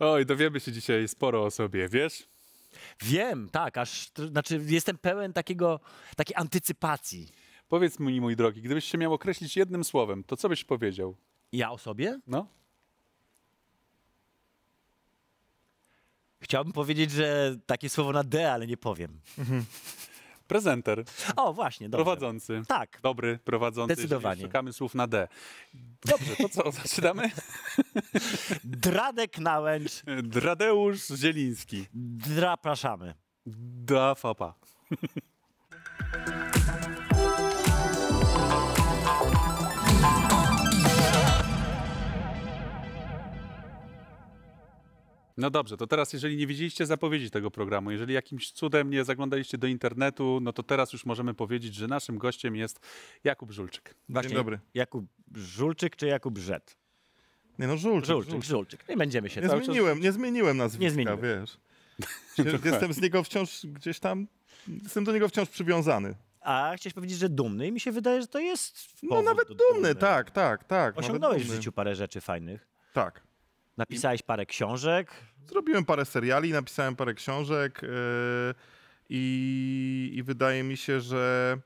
Oj, dowiemy się dzisiaj sporo o sobie, wiesz? Wiem, tak, aż, znaczy jestem pełen takiego, takiej antycypacji. Powiedz mi, mój drogi, gdybyś się miał określić jednym słowem, to co byś powiedział? Ja o sobie? No. Chciałbym powiedzieć, że takie słowo na D, ale nie powiem. Prezenter. O, właśnie, dobrze. Prowadzący. Tak. Dobry prowadzący. Decydowanie. Szukamy słów na D. Dobrze, to co, zaczynamy? Dradek Nałęcz. Dradeusz Zieliński. Drapraszamy. Dafapa. No dobrze, to teraz, jeżeli nie widzieliście zapowiedzi tego programu, jeżeli jakimś cudem nie zaglądaliście do internetu, no to teraz już możemy powiedzieć, że naszym gościem jest Jakub Żulczyk. Właśnie, Dzień dobry. Jakub Żulczyk czy Jakub Rzet? Nie no, Żulczyk. Żulczyk, Żulczyk. Nie będziemy się nie cały zmieniłem, czas... Nie zmieniłem nazwiska, nie zmieniłem. wiesz. Jestem z niego wciąż gdzieś tam, jestem do niego wciąż przywiązany. A chciałeś powiedzieć, że dumny i mi się wydaje, że to jest No nawet dumny, dumny, tak, tak, tak. Osiągnąłeś w życiu parę rzeczy fajnych. Tak. Napisałeś parę książek? Zrobiłem parę seriali, napisałem parę książek yy, i, i wydaje mi się, że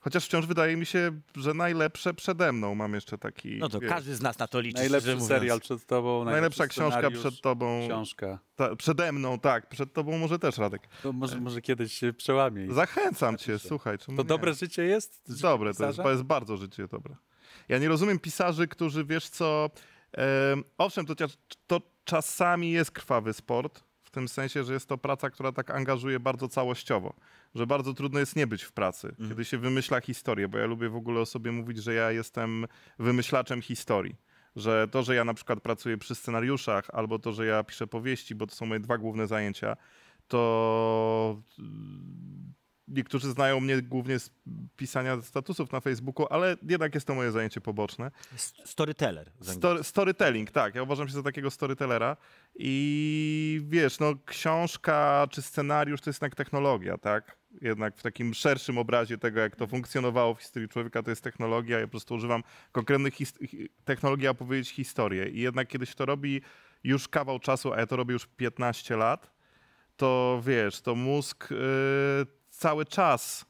Chociaż wciąż wydaje mi się, że najlepsze przede mną. Mam jeszcze taki. No to wiesz, każdy z nas na to liczy. Najlepszy serial przed tobą. Najlepsza książka przed tobą. Książka. Ta, przede mną, tak. Przed tobą może też Radek. To może, e, może kiedyś się przełamie. Zachęcam cię, się. słuchaj. to nie? dobre życie jest? Dobre, to jest, to jest, bardzo życie dobre. Ja nie rozumiem pisarzy, którzy wiesz co Owszem, to, to czasami jest krwawy sport, w tym sensie, że jest to praca, która tak angażuje bardzo całościowo, że bardzo trudno jest nie być w pracy, mhm. kiedy się wymyśla historię, bo ja lubię w ogóle o sobie mówić, że ja jestem wymyślaczem historii że to, że ja na przykład pracuję przy scenariuszach, albo to, że ja piszę powieści, bo to są moje dwa główne zajęcia, to niektórzy znają mnie głównie z pisania statusów na Facebooku, ale jednak jest to moje zajęcie poboczne. Storyteller. Story, storytelling, tak. Ja uważam się za takiego storytellera i wiesz, no książka czy scenariusz to jest jednak technologia, tak? Jednak w takim szerszym obrazie tego, jak to funkcjonowało w historii człowieka, to jest technologia. Ja po prostu używam konkretnych technologii, aby opowiedzieć historię. I jednak kiedyś to robi już kawał czasu, a ja to robię już 15 lat, to wiesz, to mózg yy, cały czas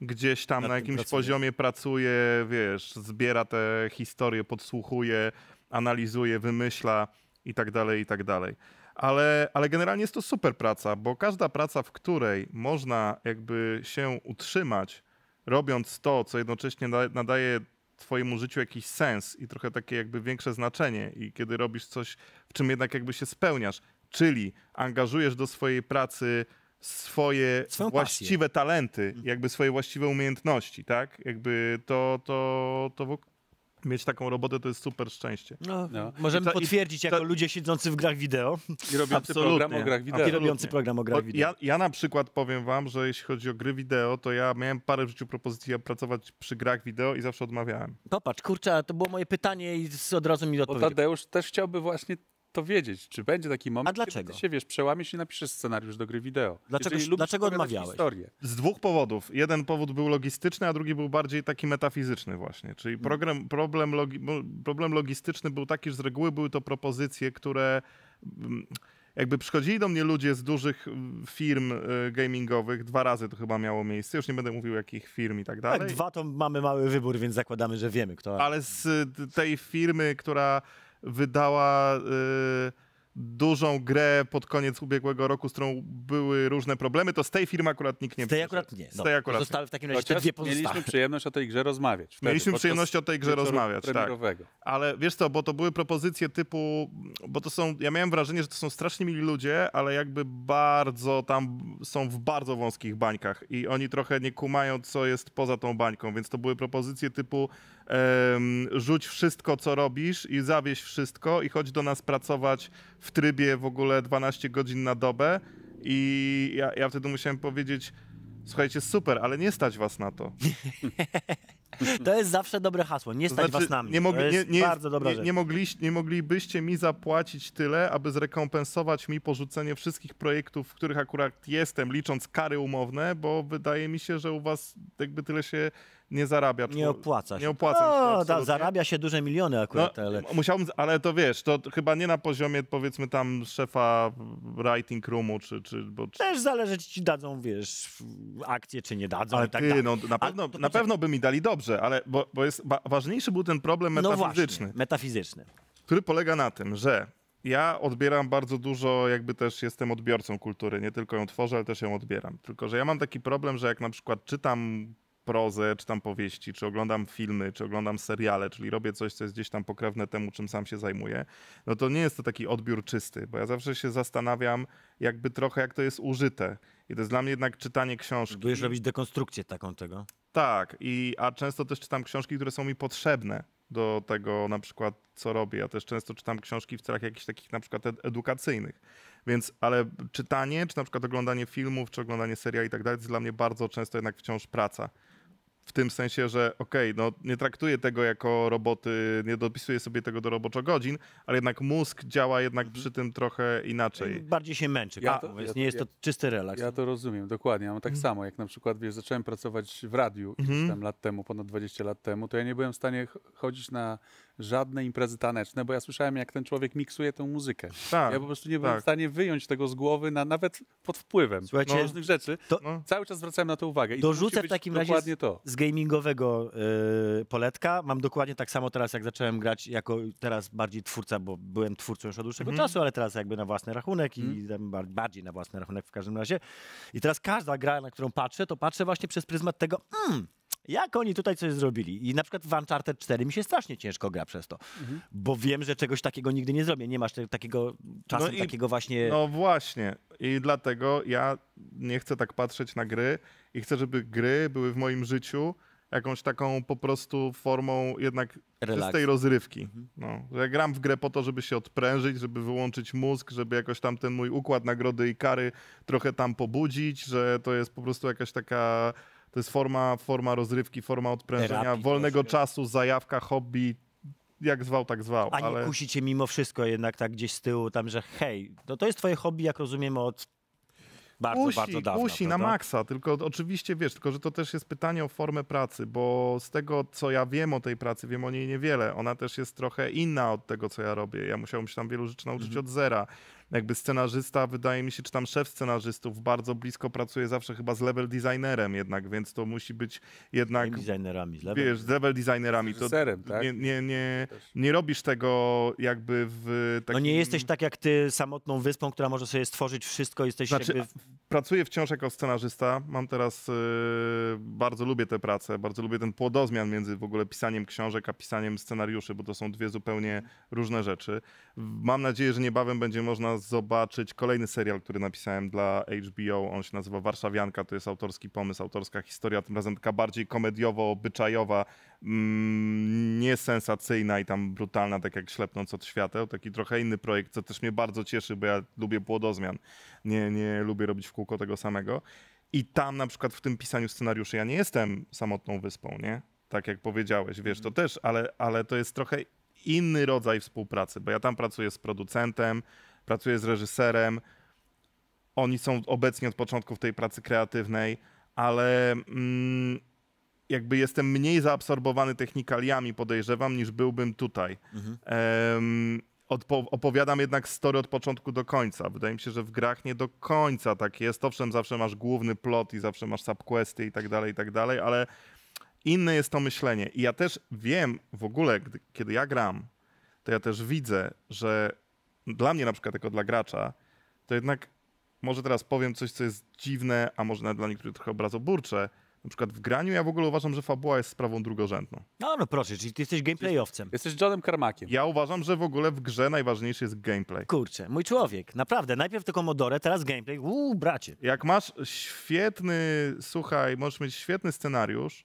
gdzieś tam na, na jakimś pracuje. poziomie pracuje, wiesz, zbiera te historie, podsłuchuje, analizuje, wymyśla i tak dalej, i tak dalej. Ale, ale generalnie jest to super praca, bo każda praca, w której można jakby się utrzymać, robiąc to, co jednocześnie nadaje twojemu życiu jakiś sens i trochę takie jakby większe znaczenie i kiedy robisz coś, w czym jednak jakby się spełniasz, czyli angażujesz do swojej pracy swoje Swoją właściwe pasję. talenty, mm. jakby swoje właściwe umiejętności, tak? Jakby to, to, to w... mieć taką robotę to jest super szczęście. No, no. no. Możemy potwierdzić jako ludzie siedzący w grach wideo. I robiący Absolutnie. program o grach wideo. I robiący program o grach wideo. Ja, ja na przykład powiem wam, że jeśli chodzi o gry wideo, to ja miałem parę w życiu propozycji, aby pracować przy grach wideo i zawsze odmawiałem. Popatrz, kurczę, to było moje pytanie i od razu mi odpowiedział. Tadeusz też chciałby właśnie to wiedzieć, czy będzie taki moment, A dlaczego? kiedy się, wiesz, przełamiesz i napiszesz scenariusz do gry wideo. Dlaczego, dlaczego odmawiałeś? Historię. Z dwóch powodów. Jeden powód był logistyczny, a drugi był bardziej taki metafizyczny właśnie. Czyli mm. program, problem, logi, problem logistyczny był taki, że z reguły były to propozycje, które mm, jakby przychodzili do mnie ludzie z dużych mm, firm y, gamingowych, dwa razy to chyba miało miejsce, już nie będę mówił jakich firm i tak e, dalej. Tak, dwa to mamy mały wybór, więc zakładamy, że wiemy kto. Ale z y, tej firmy, która wydała y, dużą grę pod koniec ubiegłego roku, z którą były różne problemy, to z tej firmy akurat nikt nie Z tej akurat nie. Z tej no, akurat zostały w takim razie Chociaż dwie Mieliśmy przyjemność o tej grze rozmawiać. Wtedy, mieliśmy przyjemność o tej grze rozmawiać, tak. Ale wiesz co, bo to były propozycje typu, bo to są, ja miałem wrażenie, że to są strasznie mili ludzie, ale jakby bardzo tam są w bardzo wąskich bańkach i oni trochę nie kumają, co jest poza tą bańką, więc to były propozycje typu rzuć wszystko, co robisz i zawieź wszystko i chodź do nas pracować w trybie w ogóle 12 godzin na dobę. I ja, ja wtedy musiałem powiedzieć, słuchajcie, super, ale nie stać was na to. To jest zawsze dobre hasło, nie stać znaczy, was na Nie mogli, to jest nie, nie, bardzo dobra nie, nie, mogli, nie moglibyście mi zapłacić tyle, aby zrekompensować mi porzucenie wszystkich projektów, w których akurat jestem, licząc kary umowne, bo wydaje mi się, że u was jakby tyle się nie zarabia. Nie opłaca się. Nie opłaca o, się. No, zarabia się duże miliony akurat, no, ale... Musiałbym, ale to wiesz, to chyba nie na poziomie powiedzmy tam szefa writing roomu, czy... czy, bo, czy... Też zależy, czy ci dadzą, wiesz, akcje, czy nie dadzą ale tak ty, no, na, pewno, A, to, to, na znaczy- pewno by mi dali dobrze, ale bo, bo jest, ba, ważniejszy był ten problem no metafizyczny. No metafizyczny. Który polega na tym, że ja odbieram bardzo dużo, jakby też jestem odbiorcą kultury. Nie tylko ją tworzę, ale też ją odbieram. Tylko, że ja mam taki problem, że jak na przykład czytam prozę, czy tam powieści, czy oglądam filmy, czy oglądam seriale, czyli robię coś, co jest gdzieś tam pokrewne temu, czym sam się zajmuję, no to nie jest to taki odbiór czysty, bo ja zawsze się zastanawiam, jakby trochę, jak to jest użyte. I to jest dla mnie jednak czytanie książki. Próbujesz robić dekonstrukcję taką tego. Tak, i, a często też czytam książki, które są mi potrzebne do tego na przykład, co robię. Ja też często czytam książki w celach jakichś takich na przykład edukacyjnych. Więc, ale czytanie, czy na przykład oglądanie filmów, czy oglądanie seriali i tak dalej, jest dla mnie bardzo często jednak wciąż praca w tym sensie, że okej, okay, no nie traktuję tego jako roboty, nie dopisuję sobie tego do roboczo godzin, ale jednak mózg działa jednak przy tym trochę inaczej. Bardziej się męczy, ja tak? to, ja, nie jest to czysty relaks. Ja to rozumiem, dokładnie. Mam tak mhm. samo, jak na przykład, wiesz, zacząłem pracować w radiu mhm. tam lat temu, ponad 20 lat temu, to ja nie byłem w stanie chodzić na żadne imprezy taneczne, bo ja słyszałem, jak ten człowiek miksuje tę muzykę. Tak, ja po prostu nie byłem tak. w stanie wyjąć tego z głowy, na, nawet pod wpływem Słuchajcie, różnych rzeczy. To, no. Cały czas zwracałem na to uwagę. I dorzucę to w takim razie z, to. z gamingowego yy, poletka. Mam dokładnie tak samo teraz, jak zacząłem grać jako teraz bardziej twórca, bo byłem twórcą już od dłuższego mm. czasu, ale teraz jakby na własny rachunek mm. i mhm. bardziej na własny rachunek w każdym razie. I teraz każda gra, na którą patrzę, to patrzę właśnie przez pryzmat tego, mm, jak oni tutaj coś zrobili? I na przykład w Uncharted 4 mi się strasznie ciężko gra przez to, mhm. bo wiem, że czegoś takiego nigdy nie zrobię. Nie masz te, takiego czasu, no takiego właśnie... No właśnie. I dlatego ja nie chcę tak patrzeć na gry i chcę, żeby gry były w moim życiu jakąś taką po prostu formą jednak Relaks. czystej rozrywki. Mhm. No, ja gram w grę po to, żeby się odprężyć, żeby wyłączyć mózg, żeby jakoś tam ten mój układ nagrody i kary trochę tam pobudzić, że to jest po prostu jakaś taka to jest forma, forma rozrywki, forma odprężenia, Terapii wolnego czasu, zajawka, hobby, jak zwał, tak zwał. A nie ale... kusi cię mimo wszystko jednak tak gdzieś z tyłu tam, że hej, no to jest twoje hobby, jak rozumiemy, od bardzo, kusi, bardzo dawno. Kusi na maksa, tylko oczywiście wiesz, tylko że to też jest pytanie o formę pracy, bo z tego, co ja wiem o tej pracy, wiem o niej niewiele. Ona też jest trochę inna od tego, co ja robię. Ja musiałem się tam wielu rzeczy nauczyć mhm. od zera jakby scenarzysta, wydaje mi się, czy tam szef scenarzystów bardzo blisko pracuje zawsze chyba z level designerem jednak, więc to musi być jednak... Nie designerami, z level. Wiesz, z level designerami. Z reżyserem, tak? Nie, nie, nie, nie, robisz tego jakby w takim... No nie jesteś tak jak ty samotną wyspą, która może sobie stworzyć wszystko, jesteś znaczy, jakby... Pracuję wciąż jako scenarzysta, mam teraz... Yy, bardzo lubię tę pracę, bardzo lubię ten płodozmian między w ogóle pisaniem książek, a pisaniem scenariuszy, bo to są dwie zupełnie różne rzeczy. Mam nadzieję, że niebawem będzie można zobaczyć kolejny serial, który napisałem dla HBO. On się nazywa Warszawianka. To jest autorski pomysł, autorska historia, tym razem taka bardziej komediowo-obyczajowa, mm, niesensacyjna i tam brutalna, tak jak Ślepnąc od świateł. Taki trochę inny projekt, co też mnie bardzo cieszy, bo ja lubię płodozmian. Nie, nie lubię robić w kółko tego samego. I tam na przykład w tym pisaniu scenariuszy ja nie jestem samotną wyspą, nie? Tak jak powiedziałeś, wiesz, to mhm. też, ale, ale to jest trochę inny rodzaj współpracy, bo ja tam pracuję z producentem, pracuje z reżyserem. Oni są obecni od początku w tej pracy kreatywnej, ale mm, jakby jestem mniej zaabsorbowany technikaliami, podejrzewam, niż byłbym tutaj. Mhm. Um, opowiadam jednak story od początku do końca. Wydaje mi się, że w grach nie do końca tak jest. Owszem, zawsze masz główny plot i zawsze masz subquesty i tak dalej, i tak dalej, ale inne jest to myślenie. I ja też wiem w ogóle, gdy, kiedy ja gram, to ja też widzę, że dla mnie na przykład jako dla gracza, to jednak może teraz powiem coś, co jest dziwne, a może nawet dla niektórych trochę obrazoburcze. Na przykład w graniu ja w ogóle uważam, że fabuła jest sprawą drugorzędną. No, no proszę, czyli ty jesteś gameplayowcem. Jesteś Johnem Carmackiem. Ja uważam, że w ogóle w grze najważniejszy jest gameplay. Kurczę, mój człowiek, naprawdę, najpierw tylko Modorę, teraz gameplay, uuu, bracie. Jak masz świetny, słuchaj, możesz mieć świetny scenariusz,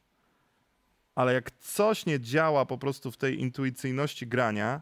ale jak coś nie działa po prostu w tej intuicyjności grania,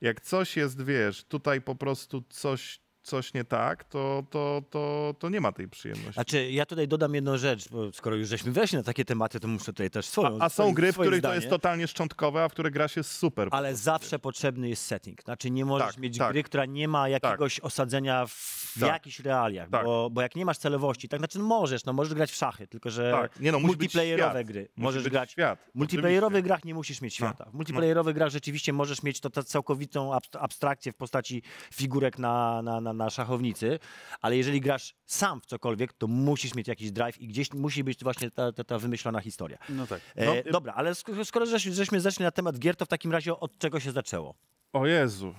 jak coś jest, wiesz, tutaj po prostu coś coś nie tak, to, to, to, to nie ma tej przyjemności. Znaczy, ja tutaj dodam jedną rzecz, bo skoro już żeśmy weszli na takie tematy, to muszę tutaj też swoją A, a są gry, w których zdanie. to jest totalnie szczątkowe, a w których gra się super. Ale zawsze potrzebny jest setting. Znaczy, nie możesz tak, mieć tak. gry, która nie ma tak. jakiegoś tak. osadzenia w tak. jakichś realiach, tak. bo, bo jak nie masz celowości, tak znaczy możesz, no możesz grać w szachy, tylko że nie, no, multiplayerowe gry. Musi możesz grać. Świat. W multiplayerowych grach nie musisz mieć świata. W no. multiplayerowych grach rzeczywiście możesz mieć to, to całkowitą abstrakcję w postaci figurek na, na, na na szachownicy, ale jeżeli grasz sam w cokolwiek, to musisz mieć jakiś drive i gdzieś musi być właśnie ta, ta, ta wymyślona historia. No tak. E, no. E, dobra, ale skoro żeśmy, żeśmy zeszli na temat gier, to w takim razie od czego się zaczęło? O Jezu.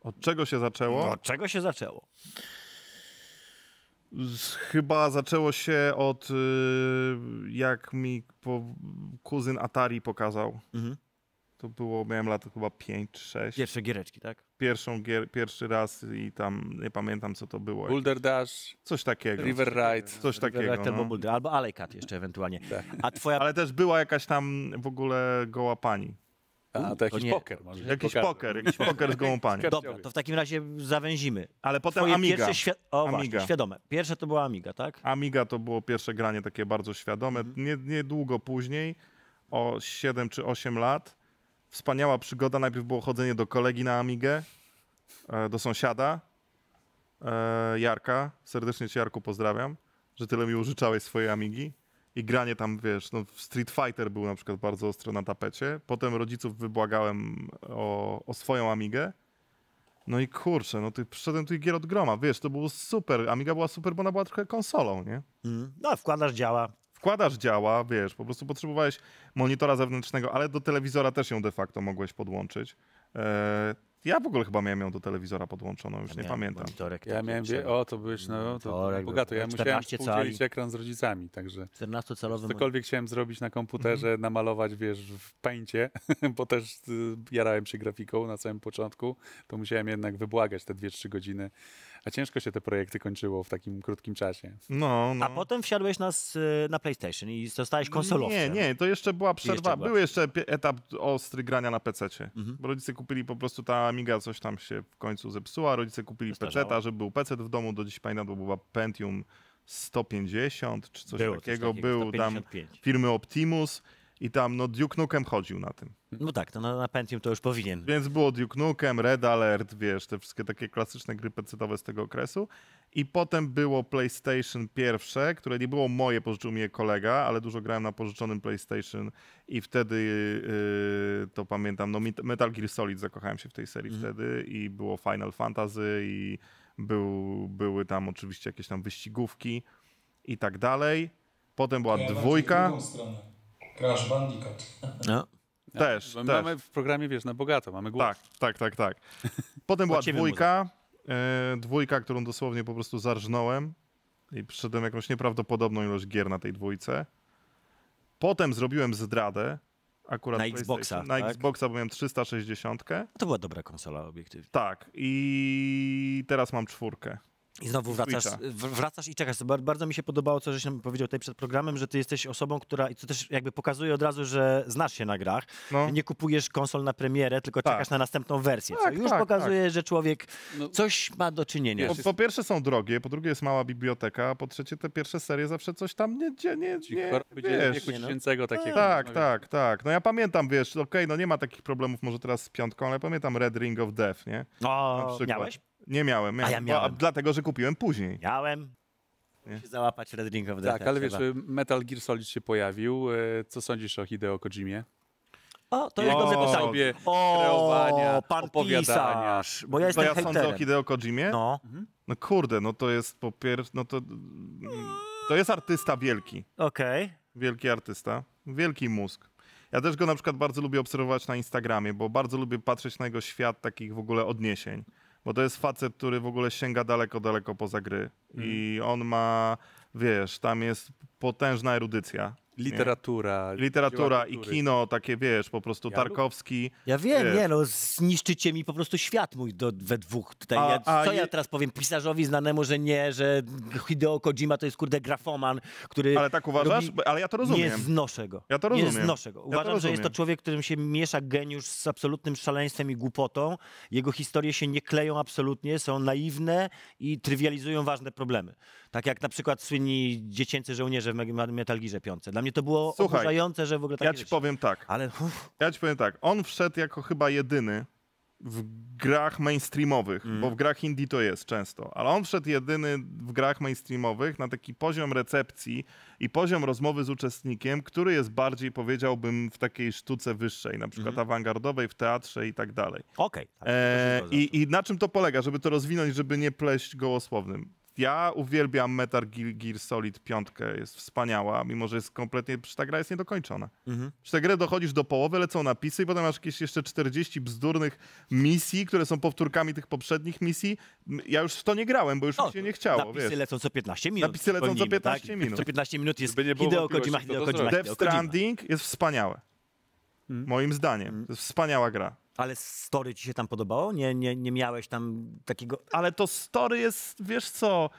Od czego się zaczęło? No, od czego się zaczęło? Chyba zaczęło się od y, jak mi po, kuzyn Atari pokazał. Mhm. To było, miałem lat chyba 5 sześć. 6. Pierwsze giereczki, tak? pierwszą gier, pierwszy raz i tam nie pamiętam co to było. Boulder Dash. Coś takiego. River Ride. Coś River takiego. Ride albo, no. Boulder, albo jeszcze ewentualnie. Tak. A twoja... Ale też była jakaś tam w ogóle goła pani. A, to jakiś nie. poker. Może. Jakiś poker, poker jakiś poker z gołą panią. Dobra, to w takim razie zawęzimy. Ale potem Twoje Amiga. Pierwsze świ- o, Amiga. Właśnie, świadome. Pierwsze to była Amiga, tak? Amiga to było pierwsze granie takie bardzo świadome. Mm. Nie, niedługo później, o 7 czy 8 lat, Wspaniała przygoda. Najpierw było chodzenie do kolegi na Amigę, e, do sąsiada, e, Jarka. Serdecznie cię, Jarku, pozdrawiam, że tyle mi użyczałeś swojej Amigi. I granie tam, wiesz, no Street Fighter był na przykład bardzo ostro na tapecie. Potem rodziców wybłagałem o, o swoją Amigę. No i kurczę, no ty przyszedłem tu gier od groma, wiesz, to było super. Amiga była super, bo ona była trochę konsolą, nie? Mm. No, wkładasz działa wkładasz działa, wiesz, po prostu potrzebowałeś monitora zewnętrznego, ale do telewizora też ją de facto mogłeś podłączyć. E, ja w ogóle chyba miałem ją do telewizora podłączoną, już ja nie pamiętam. Monitorek, ja miałem, wie, o to byłeś, no to monitorek, bogato. Ja musiałem współdzielić ekran z rodzicami, także 14 calowy Cokolwiek chciałem zrobić na komputerze, mhm. namalować, wiesz, w pęcie, bo też y, jarałem się grafiką na samym początku, to musiałem jednak wybłagać te 2-3 godziny a ciężko się te projekty kończyło w takim krótkim czasie. No, no. A potem wsiadłeś na, na PlayStation i zostałeś konsolowcem. Nie, nie, to jeszcze była przerwa. Jeszcze była. jeszcze etap ostry grania na pc Mhm. Rodzice kupili po prostu ta Amiga, coś tam się w końcu zepsuła. Rodzice kupili pc żeby był PC w domu. Do dziś pamiętam, to była Pentium 150 czy coś Było, takiego. Coś takiego. Był 155. tam firmy Optimus i tam no Duke Nukem chodził na tym. No tak, to na, na Pentium to już powinien. Więc było Duke Nukem, Red Alert, wiesz, te wszystkie takie klasyczne gry pecetowe z tego okresu. I potem było PlayStation pierwsze, które nie było moje, pożyczył mi je kolega, ale dużo grałem na pożyczonym PlayStation i wtedy, yy, to pamiętam, no Metal Gear Solid, zakochałem się w tej serii mhm. wtedy i było Final Fantasy i był, były tam oczywiście jakieś tam wyścigówki i tak dalej. Potem była ja dwójka. Crash Bandicoot. No. Ja, też, też. Mamy w programie, wiesz, na bogato, mamy głowę. Tak, tak, tak, tak. Potem była dwójka, e, dwójka, którą dosłownie po prostu zarżnąłem i przyszedłem jakąś nieprawdopodobną ilość gier na tej dwójce. Potem zrobiłem zdradę, akurat na Xboxa. Na tak? Xboxa, bo miałem 360. To była dobra konsola obiektywnie. Tak, i teraz mam czwórkę. I znowu wracasz, wracasz i czekasz. Bardzo mi się podobało, co żeś nam powiedział tutaj przed programem, że ty jesteś osobą, która, i co też jakby pokazuje od razu, że znasz się na grach. No. Nie kupujesz konsol na premierę, tylko tak. czekasz na następną wersję. Tak, co już tak, pokazuje, tak. że człowiek no. coś ma do czynienia. Po, po, pierwsze są drogie, po drugie jest mała biblioteka, po trzecie te pierwsze serie zawsze coś tam nie dzieje. Nie, nie, nie, wiesz. Dziecięcego no. takiego. Tak, tak, tak. No ja pamiętam, wiesz, okej, okay, no nie ma takich problemów może teraz z piątką, ale pamiętam Red Ring of Death, nie? O, na przykład. miałeś? Nie miałem, miałem. A ja miałem. Bo, dlatego, że kupiłem później. Miałem. Się załapać Red Ring of Death. Tak, ale trzeba. wiesz, y, Metal Gear Solid się pojawił. Y, co sądzisz o Hideo Kojimie? O, to jest dobre pytanie. o, kreowania, pan pisarz. Bo ja jestem ja sądzę o Hideo Kojimie? No. Mhm. No kurde, no to jest po pierwsze, no to... To jest artysta wielki. Okej. Okay. Wielki artysta. Wielki mózg. Ja też go na przykład bardzo lubię obserwować na Instagramie, bo bardzo lubię patrzeć na jego świat takich w ogóle odniesień bo to jest facet, który w ogóle sięga daleko, daleko poza gry. Mm. I on ma, wiesz, tam jest potężna erudycja. Literatura. Nie. Literatura i kino, takie wiesz, po prostu ja Tarkowski. Ja wiem, wiesz. nie no, zniszczycie mi po prostu świat mój do, we dwóch. Tutaj, a, ja, co ja teraz powiem pisarzowi znanemu, że nie, że Hideo Kojima to jest kurde grafoman, który... Ale tak uważasz? Robi... Ale ja to rozumiem. Nie znoszę go. Ja to rozumiem. Nie znoszę go. Uważam, ja że jest to człowiek, którym się miesza geniusz z absolutnym szaleństwem i głupotą. Jego historie się nie kleją absolutnie, są naiwne i trywializują ważne problemy. Tak jak na przykład słynni dziecięcy żołnierze w Metal Gearze Dla mnie to było Słuchaj, oburzające, że w ogóle tak Ja ci rzeczy. powiem tak. Ale... Ja ci powiem tak. On wszedł jako chyba jedyny w grach mainstreamowych, mm. bo w grach indie to jest często, ale on wszedł jedyny w grach mainstreamowych na taki poziom recepcji i poziom rozmowy z uczestnikiem, który jest bardziej, powiedziałbym, w takiej sztuce wyższej, na przykład mm. awangardowej, w teatrze i tak dalej. Okej. Okay, tak, e, i, I na czym to polega, żeby to rozwinąć, żeby nie pleść gołosłownym? ja uwielbiam Metal Gear Solid 5, jest wspaniała, mimo że jest kompletnie, przecież ta gra jest niedokończona. Mhm. Przy tę grę dochodzisz do połowy, lecą napisy i potem masz jakieś jeszcze 40 bzdurnych misji, które są powtórkami tych poprzednich misji. Ja już w to nie grałem, bo już no, mi się nie chciało. Napisy wiesz. lecą co 15 minut. Napisy lecą co 15 tak? minut. Co 15 minut jest Hideo Kojima, Hideo Kojima. Death Stranding jest wspaniałe. Hmm. Moim zdaniem. Hmm. To jest wspaniała gra. Ale story ci się tam podobało? Nie, nie, nie miałeś tam takiego... Ale to story jest, wiesz co,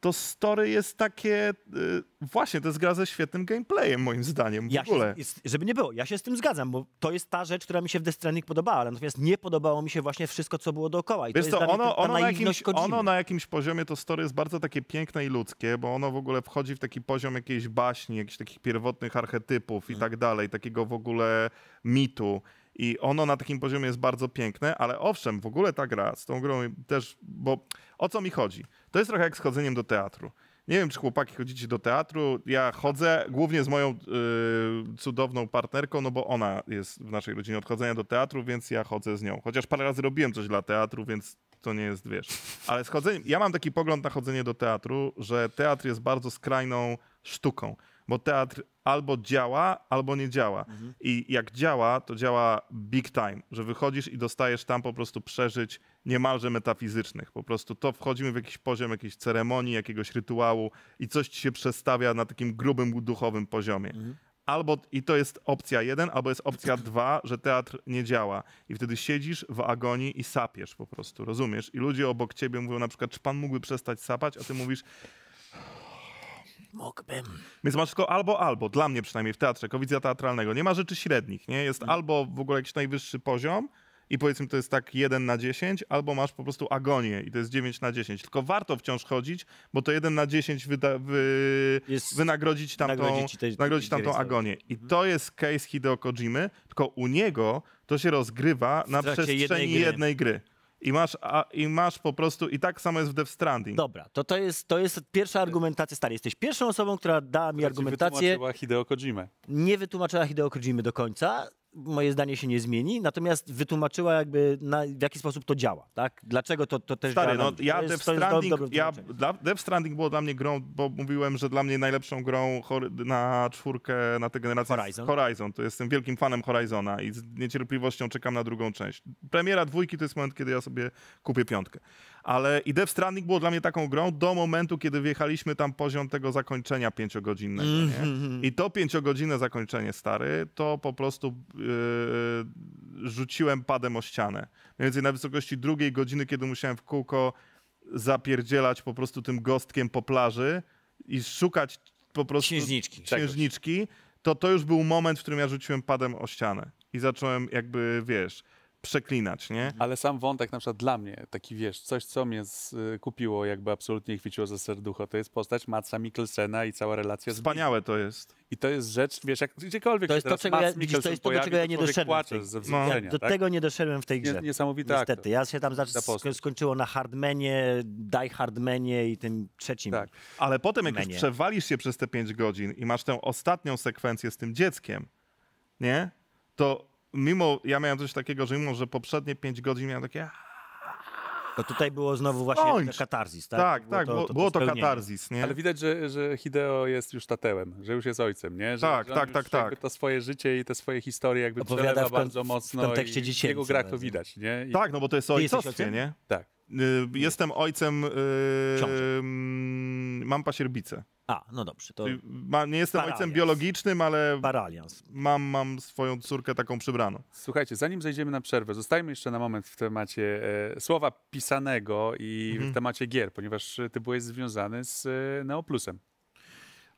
to story jest takie. Yy, właśnie, to jest gra ze świetnym gameplayem, moim zdaniem. W ja ogóle. Się, jest, żeby nie było, ja się z tym zgadzam, bo to jest ta rzecz, która mi się w Death podobała, natomiast nie podobało mi się właśnie wszystko, co było dookoła. I Wiesz to jest co, ono, ono, na jakimś, ono na jakimś poziomie to story jest bardzo takie piękne i ludzkie, bo ono w ogóle wchodzi w taki poziom jakiejś baśni, jakichś takich pierwotnych archetypów i mhm. tak dalej, takiego w ogóle mitu. I ono na takim poziomie jest bardzo piękne, ale owszem, w ogóle ta gra z tą grą też, bo o co mi chodzi? To jest trochę jak z chodzeniem do teatru. Nie wiem, czy chłopaki chodzicie do teatru. Ja chodzę głównie z moją yy, cudowną partnerką, no bo ona jest w naszej rodzinie odchodzenia do teatru, więc ja chodzę z nią. Chociaż parę razy robiłem coś dla teatru, więc to nie jest, wiesz. Ale z chodzeniem, ja mam taki pogląd na chodzenie do teatru, że teatr jest bardzo skrajną sztuką bo teatr albo działa, albo nie działa. Mhm. I jak działa, to działa big time, że wychodzisz i dostajesz tam po prostu przeżyć niemalże metafizycznych. Po prostu to wchodzimy w jakiś poziom jakiejś ceremonii, jakiegoś rytuału i coś ci się przestawia na takim grubym, duchowym poziomie. Mhm. Albo i to jest opcja jeden, albo jest opcja dwa, że teatr nie działa. I wtedy siedzisz w agonii i sapiesz po prostu, rozumiesz? I ludzie obok ciebie mówią na przykład, czy pan mógłby przestać sapać? A ty mówisz, Mógłbym. Więc masz tylko albo, albo, dla mnie przynajmniej w teatrze, jako teatralnego. Nie ma rzeczy średnich, nie? Jest hmm. albo w ogóle jakiś najwyższy poziom i powiedzmy to jest tak 1 na 10, albo masz po prostu agonię i to jest 9 na 10. Tylko warto wciąż chodzić, bo to 1 na 10 wyda, wy, jest, wynagrodzić tamtą, nagrodzić te, tamtą agonię. I hmm. to jest case Hideo Kojimy, tylko u niego to się rozgrywa na przestrzeni jednej gry. Jednej gry i masz, a, i masz po prostu, i tak samo jest w Death Stranding. Dobra, to to jest, to jest pierwsza argumentacja, stary. Jesteś pierwszą osobą, która da mi która argumentację. Nie wytłumaczyła Hideo Kojimę. Nie wytłumaczyła Hideo Kojimy do końca moje zdanie się nie zmieni, natomiast wytłumaczyła jakby na, w jaki sposób to działa, tak? Dlaczego to, to też Stary, No, ja, Death Stranding, ja Death Stranding było dla mnie grą, bo mówiłem, że dla mnie najlepszą grą na czwórkę, na tę generację Horizon. Horizon. To jestem wielkim fanem Horizona i z niecierpliwością czekam na drugą część. Premiera dwójki to jest moment, kiedy ja sobie kupię piątkę ale i Death Stranding było dla mnie taką grą do momentu, kiedy wjechaliśmy tam poziom tego zakończenia pięciogodzinnego, mm -hmm. I to pięciogodzinne zakończenie, stary, to po prostu yy, rzuciłem padem o ścianę. Mniej więcej na wysokości drugiej godziny, kiedy musiałem w kółko zapierdzielać po prostu tym gostkiem po plaży i szukać po prostu księżniczki, tak księżniczki to to już był moment, w którym ja rzuciłem padem o ścianę i zacząłem jakby, wiesz, przeklinać, nie? Mhm. Ale sam wątek na przykład dla mnie, taki wiesz, coś co mnie z, y, kupiło, jakby absolutnie chwyciło za serducho, to jest postać Matsa Mikkelsena i cała relacja Wspaniale z... to jest. I to jest rzecz, wiesz, jak gdziekolwiek to jest to, czego Mats ja, Mikkelsen to jest pojawi, to, czego ja nie doszedłem. Tej... Ze no. wzruszenia, ja do tak? tego nie doszedłem w tej grze. Niesamowite Niestety. Aktor. Ja się tam za... skończyło na hardmenie, Die hardmenie i tym trzecim. Tak. Ale potem, jak już przewalisz się przez te pięć godzin i masz tę ostatnią sekwencję z tym dzieckiem, nie? To mimo, ja miałem coś takiego, że mimo, że poprzednie 5 godzin miałem takie... To tutaj było znowu właśnie Kończ. katarzis, tak? Tak, było tak, to, bo, to, było to, katarzis, nie? Ale widać, że, że Hideo jest już tatełem, że już jest ojcem, nie? Że, tak, że tak, tak, tak. to swoje życie i te swoje historie jakby Opowiada w bardzo mocno w kontekście i w jego grach to widać, nie? I... Tak, no bo to jest ojcowskie, nie? Tak. Y, jestem ojcem. Y, mm, mam pasierbicę. A, no dobrze. To y, Ma, nie jestem Paralians. ojcem biologicznym, ale Paralians. Mam, mam swoją córkę taką przybraną. Słuchajcie, zanim zejdziemy na przerwę, zostajmy jeszcze na moment w temacie e, słowa pisanego i mhm. w temacie gier, ponieważ ty byłeś związany z e, Neoplusem.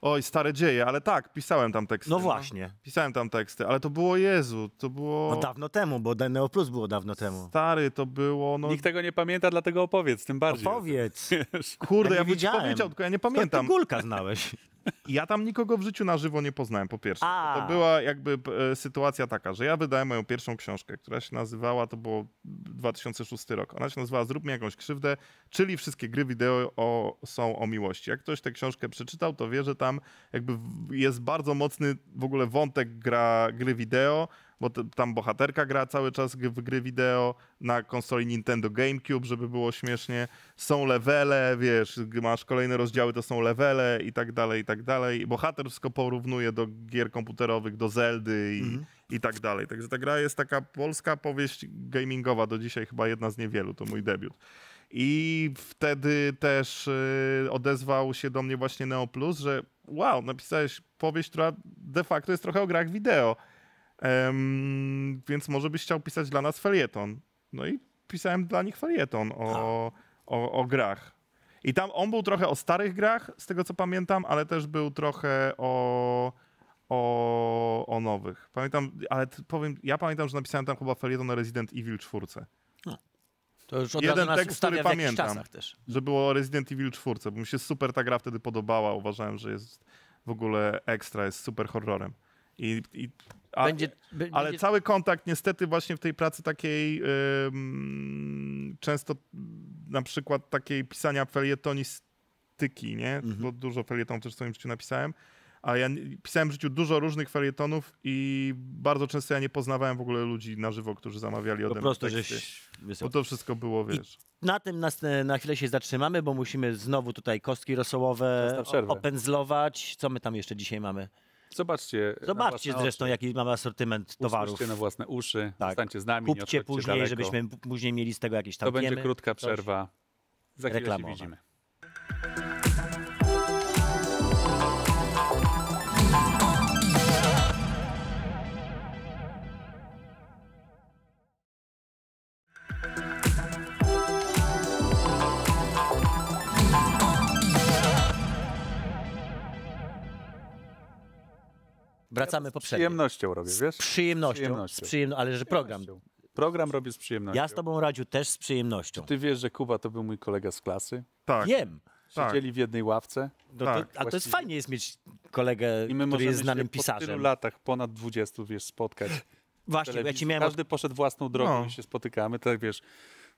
Oj, stare dzieje, ale tak, pisałem tam teksty. No, no. właśnie. No. Pisałem tam teksty, ale to było Jezu, to było... No dawno temu, bo Neo Plus było dawno temu. Stary, to było... No... Nikt tego nie pamięta, dlatego opowiedz, tym bardziej. Opowiedz. Kurde, ja, ja bym powiedział, tylko ja nie pamiętam. Skąd ty znałeś? Ja tam nikogo w życiu na żywo nie poznałem, po pierwsze. To była jakby e, sytuacja taka, że ja wydałem moją pierwszą książkę, która się nazywała, to było 2006 rok, ona się nazywała Zróbmy jakąś krzywdę, czyli wszystkie gry wideo o, są o miłości. Jak ktoś tę książkę przeczytał, to wie, że tam jakby jest bardzo mocny w ogóle wątek gra, gry wideo, bo tam bohaterka gra cały czas w gry wideo, na konsoli Nintendo GameCube, żeby było śmiesznie. Są levele, wiesz, masz kolejne rozdziały, to są levele i tak dalej, i tak dalej. Bohater wszystko porównuje do gier komputerowych, do Zeldy i, mhm. i tak dalej. Także ta gra jest taka polska powieść gamingowa, do dzisiaj chyba jedna z niewielu, to mój debiut. I wtedy też yy, odezwał się do mnie właśnie Neo Plus, że wow, napisałeś powieść, która de facto jest trochę o grach wideo. Um, więc może byś chciał pisać dla nas felieton. No i pisałem dla nich felieton o, tak. o, o grach. I tam on był trochę o starych grach, z tego co pamiętam, ale też był trochę o, o, o nowych. Pamiętam, ale powiem, ja pamiętam, że napisałem tam chyba felieton na Resident Evil 4. No. To już od Jeden tekst, który pamiętam, że było o Resident Evil 4, bo mi się super ta gra wtedy podobała. Uważałem, że jest w ogóle ekstra, jest super horrorem. I, i a, będzie, będzie... Ale cały kontakt niestety właśnie w tej pracy takiej yy, często na przykład takiej pisania felietonistyki, nie? Mhm. Bo dużo felietonów też w swoim życiu napisałem. A ja pisałem w życiu dużo różnych felietonów i bardzo często ja nie poznawałem w ogóle ludzi na żywo, którzy zamawiali ode mnie prostu, teksty. Bo to wszystko było, wiesz. I na tym nas, e, na chwilę się zatrzymamy, bo musimy znowu tutaj kostki rosołowe opędzlować. Co my tam jeszcze dzisiaj mamy? Zobaczcie. Zobaczcie zresztą, oczy. jaki mamy asortyment towarów. Usłyszcie na własne uszy, tak. stańcie z nami, Kupcie później, daleko. żebyśmy później mieli z tego jakieś tam To będzie krótka przerwa. Za chwilę się widzimy. Wracamy ja po poprzednio. Z przyjemnością robię, wiesz? Z przyjemnością, przyjemnością. Z przyjemno ale że program. Program robię z przyjemnością. Ja z tobą, radził też z przyjemnością. Czy ty wiesz, że Kuba to był mój kolega z klasy? Tak. Wiem. Tak. Siedzieli tak. w jednej ławce. No tak. to, a to jest fajnie jest mieć kolegę, I my który jest znanym pisarzem. w tylu latach, ponad 20, wiesz, spotkać. Właśnie, ja ci miałem... Każdy poszedł własną drogą no. i się spotykamy, tak wiesz.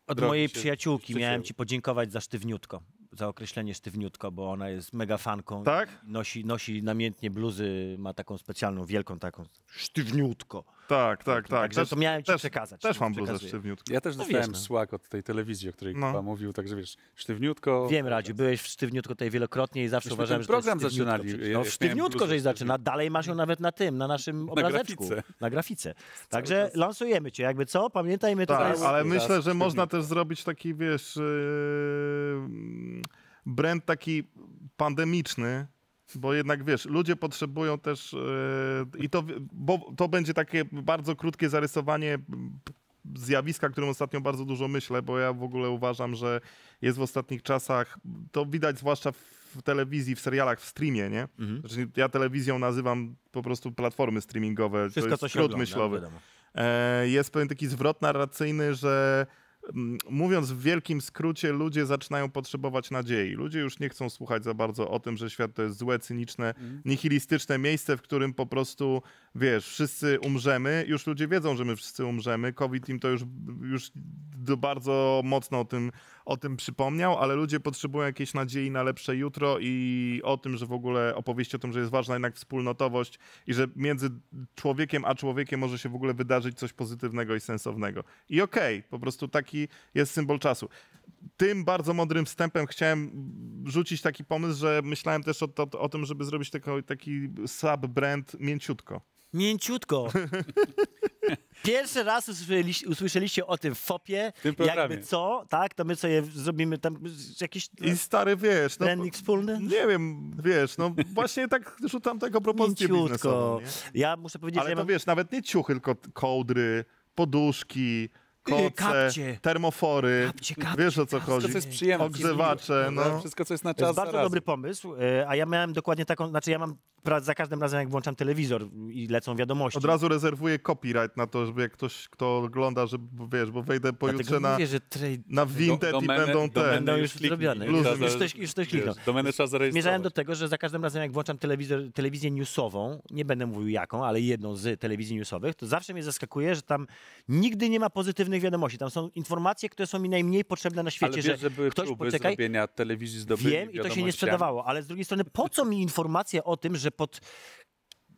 Od mojej przyjaciółki miałem ci podziękować za sztywniutko za określenie sztywniutko, bo ona jest mega fanką. Tak? Nosi, nosi namiętnie bluzy, ma taką specjalną, wielką taką, sztywniutko. Tak, tak, tak. Także to miałem ci też, przekazać. Też mam bluzę sztywniutko. Ja też no dostałem no, słak od tej telewizji, o której no. mówił, także wiesz, sztywniutko. Wiem, Radziu, byłeś w sztywniutko tej wielokrotnie i zawsze uważałem, że program to jest zaczynali. No, sztywniutko żeś zaczyna, dalej masz ją nawet na tym, na naszym obrazeczku. Na grafice. Na grafice. Także lansujemy cię, jakby co? Pamiętajmy to. Tak, ale myślę, że można też zrobić taki, wiesz, yy, brand taki pandemiczny, bo jednak wiesz, ludzie potrzebują też yy, i to, bo to będzie takie bardzo krótkie zarysowanie zjawiska, którym ostatnio bardzo dużo myślę, bo ja w ogóle uważam, że jest w ostatnich czasach, to widać zwłaszcza w telewizji, w serialach, w streamie, nie? Mhm. Znaczy, ja telewizją nazywam po prostu platformy streamingowe. Wszystko, to jest co się ogląda, myślowy. E, jest pewien taki zwrot narracyjny, że Mm, mówiąc w wielkim skrócie, ludzie zaczynają potrzebować nadziei. Ludzie już nie chcą słuchać za bardzo o tym, że świat to jest złe, cyniczne, mhm. nihilistyczne miejsce, w którym po prostu, wiesz, wszyscy umrzemy. Już ludzie wiedzą, że my wszyscy umrzemy. COVID im to już, już bardzo mocno o tym, o tym przypomniał, ale ludzie potrzebują jakiejś nadziei na lepsze jutro i o tym, że w ogóle opowieści o tym, że jest ważna jednak wspólnotowość i że między człowiekiem a człowiekiem może się w ogóle wydarzyć coś pozytywnego i sensownego. I okej, okay, po prostu taki jest symbol czasu. Tym bardzo mądrym wstępem chciałem rzucić taki pomysł, że myślałem też o, o tym, żeby zrobić taki, taki sub-brand mięciutko. Mięciutko. Pierwszy raz usłyszeliście, usłyszeliście o tym fopie, ie Jakby co, tak? To my sobie zrobimy tam jakiś. I stary wiesz. No, trenning wspólny? Nie wiem, wiesz, no właśnie tak rzucam tego propozycję biznesową. Nie? Ja muszę powiedzieć, Ale że. Ale ja to mam... wiesz, nawet nie ciuchy, tylko kołdry, poduszki koce, kapcie. termofory, kapcie, kapcie, wiesz o co kapcie. chodzi, wszystko, co jest ogrzewacze. No. Wszystko, co jest na czas. To jest bardzo dobry pomysł, e, a ja miałem dokładnie taką, znaczy ja mam za każdym razem, jak włączam telewizor i lecą wiadomości. Od razu rezerwuję copyright na to, żeby jak ktoś, kto ogląda, że wiesz, bo wejdę pojutrze na, mówię, trade... na Vinted domeny, i będą te. Będą już zrobione. Już, już, ktoś, już ktoś kliknął. Domeny trzeba zarejestrować. do tego, że za każdym razem, jak włączam telewizor, telewizję newsową, nie będę mówił jaką, ale jedną z telewizji newsowych, to zawsze mnie zaskakuje, że tam nigdy nie ma pozytywnych wiadomości. Tam są informacje, które są mi najmniej potrzebne na świecie. Ale wiesz, że były ktoś próby poczekaj, zrobienia telewizji z Wiem i to się nie sprzedawało, ale z drugiej strony po co mi informacja o tym, że pod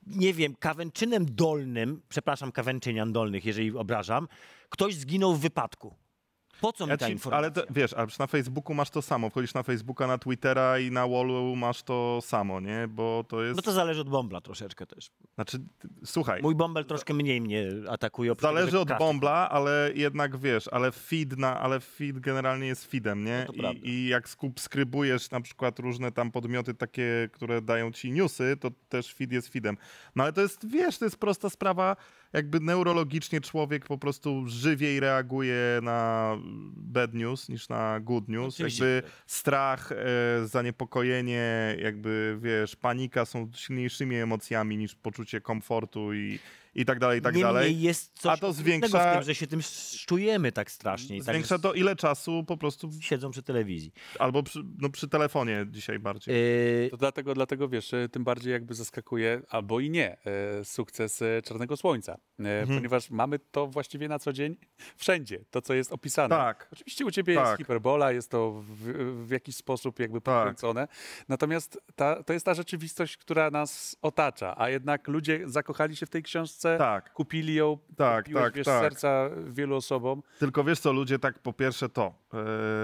nie wiem, Kawęczynem Dolnym, przepraszam Kawęczynian Dolnych, jeżeli obrażam, ktoś zginął w wypadku. Po co mi ja ta ci, informacja? Ale to, wiesz, ale na Facebooku masz to samo. Wchodzisz na Facebooka, na Twittera i na Wallu masz to samo, nie? Bo to jest... No to zależy od Bombla troszeczkę też. Znaczy, słuchaj... Mój Bombel troszkę mniej mnie atakuje. Zależy od Bombla, ale jednak wiesz, ale feed, na, ale feed generalnie jest feedem, nie? No I, I, jak subskrybujesz na przykład różne tam podmioty takie, które dają ci newsy, to też feed jest feedem. No ale to jest, wiesz, to jest prosta sprawa jakby neurologicznie człowiek po prostu żywiej reaguje na bad news niż na good news. Oczywiście. Jakby tak. strach, e, zaniepokojenie, jakby wiesz, panika są silniejszymi emocjami niż poczucie komfortu i i tak dalej, i tak Niemniej dalej. jest coś A to zwiększa... tym, że się tym tak strasznie. I tak zwiększa tak... to ile czasu po prostu... Siedzą przy telewizji. Albo przy, no, przy telefonie dzisiaj bardziej. Yy... To dlatego, dlatego wiesz, y, tym bardziej jakby zaskakuje, albo i nie, y, sukces y, Czarnego Słońca. Mhm. Ponieważ mamy to właściwie na co dzień wszędzie, to co jest opisane. Tak. Oczywiście u ciebie tak. jest hiperbola, jest to w, w jakiś sposób jakby tak. pokręcone. Tak. Natomiast ta, to jest ta rzeczywistość, która nas otacza, a jednak ludzie zakochali się w tej książce tak. kupili ją, tak, kupiłeś, tak, wiesz, tak. serca wielu osobom. Tylko wiesz co, ludzie, tak po pierwsze to,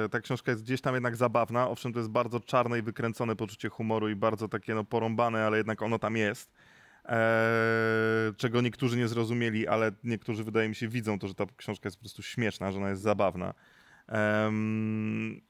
yy, ta książka jest gdzieś tam jednak zabawna, owszem to jest bardzo czarne i wykręcone poczucie humoru i bardzo takie no porąbane, ale jednak ono tam jest. Eee, czego niektórzy nie zrozumieli, ale niektórzy wydaje mi się widzą to, że ta książka jest po prostu śmieszna, że ona jest zabawna. Um,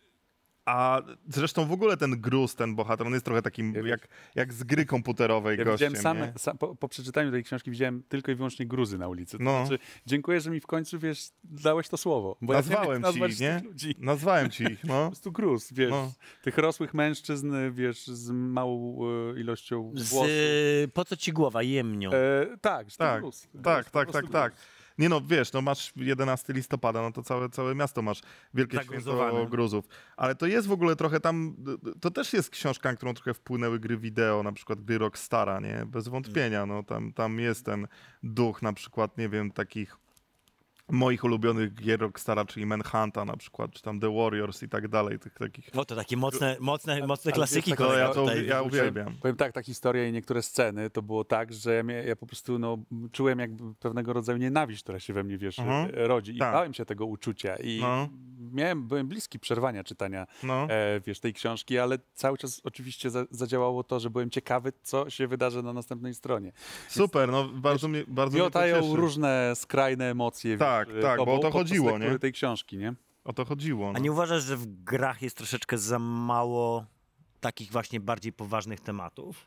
a zresztą w ogóle ten gruz, ten bohater, on jest trochę takim jak, jak z gry komputerowej ja gościem. Same, po, po, przeczytaniu tej książki widziałem tylko i wyłącznie gruzy na ulicy. To no. Znaczy, dziękuję, że mi w końcu, wiesz, dałeś to słowo. Bo Nazwałem ja wiem, ci, nie? Ludzi. Nazwałem ci ich, no. po prostu gruz, wiesz. No. Tych rosłych mężczyzn, wiesz, z małą e, ilością włosów. Z, po co ci głowa, jemnią. E, tak, że tak, gruz. Tak, tak, tak, tak, tak. Nie no, wiesz, no masz 11 listopada, no to całe, całe miasto masz wielkie tak święto gruzów. Ale to jest w ogóle trochę tam, to też jest książka, na którą trochę wpłynęły gry wideo, na przykład gry Rockstara, nie? Bez wątpienia, no tam, tam jest ten duch na przykład, nie wiem, takich moich ulubionych gier Rockstara, czyli Manhunta na przykład, czy tam The Warriors i tak dalej, tych takich... No to takie mocne, mocne, mocne klasyki. To ja to ja uwielbiam. Powiem tak, ta historia i niektóre sceny to było tak, że ja, ja po prostu no, czułem jakby pewnego rodzaju nienawiść, która się we mnie, wiesz, mhm. E, rodzi i tak. bałem się tego uczucia i no. miałem, byłem bliski przerwania czytania, no. e, wiesz, tej książki, ale cały czas oczywiście za, zadziałało to, że byłem ciekawy, co się wydarzy na następnej stronie. Super, no, Więc, no bardzo wiesz, mnie, bardzo mnie to cieszy. różne skrajne emocje, tak tak, y, tak, bo o to chodziło, nie? tej książki, nie? O to chodziło. No. A nie uważasz, że w grach jest troszeczkę za mało takich właśnie bardziej poważnych tematów?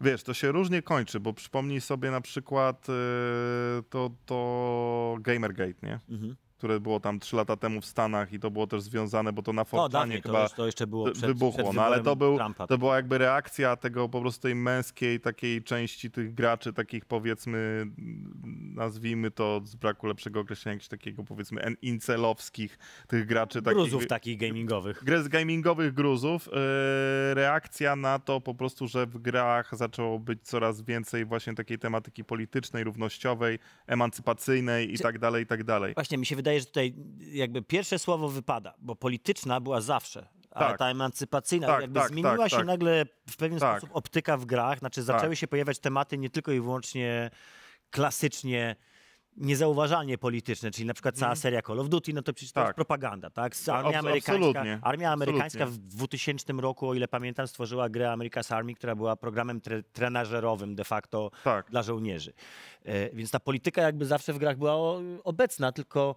Wiesz, to się różnie kończy, bo przypomnij sobie na przykład yy, to, to Gamergate, nie? Mhm które było tam 3 lata temu w Stanach i to było też związane, bo to na Fortnanie no, chyba to, to jeszcze było przed, wybuchło, przed no ale to, był, Trumpa. to tak. była jakby reakcja tego po prostu tej męskiej takiej części tych graczy, takich powiedzmy, nazwijmy to z braku lepszego określenia, jakiegoś takiego powiedzmy incelowskich tych graczy. Gruzów takich, takich gamingowych. Gry z gamingowych gruzów. Yy, reakcja na to po prostu, że w grach zaczęło być coraz więcej właśnie takiej tematyki politycznej, równościowej, emancypacyjnej i Czy... tak dalej, i tak dalej. Właśnie mi się wydaje, wydaje, że tutaj jakby pierwsze słowo wypada, bo polityczna była zawsze ale tak. ta emancypacyjna tak, jakby tak, zmieniła tak, się tak. nagle w pewien sposób optyka w grach, znaczy zaczęły się pojawiać tematy nie tylko i wyłącznie klasycznie niezauważalnie polityczne, czyli na przykład cała mhm. seria Call of Duty, no to przecież to jest propaganda, tak? Armia amerykańska, Absolutnie. armia amerykańska Absolutnie. w 2000 roku, o ile pamiętam, stworzyła grę America's Army, która była programem tre trenażerowym de facto dla żołnierzy. E, więc ta polityka jakby zawsze w grach była obecna, tylko